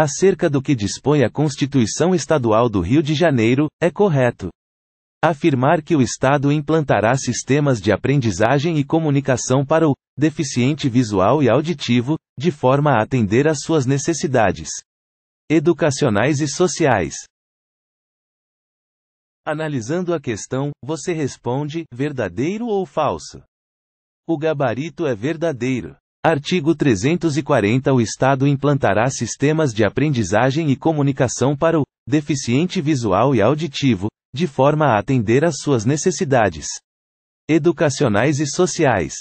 acerca do que dispõe a Constituição Estadual do Rio de Janeiro, é correto. Afirmar que o Estado implantará sistemas de aprendizagem e comunicação para o deficiente visual e auditivo, de forma a atender às suas necessidades educacionais e sociais. Analisando a questão, você responde verdadeiro ou falso? O gabarito é verdadeiro. Artigo 340 O Estado implantará sistemas de aprendizagem e comunicação para o deficiente visual e auditivo, de forma a atender às suas necessidades educacionais e sociais.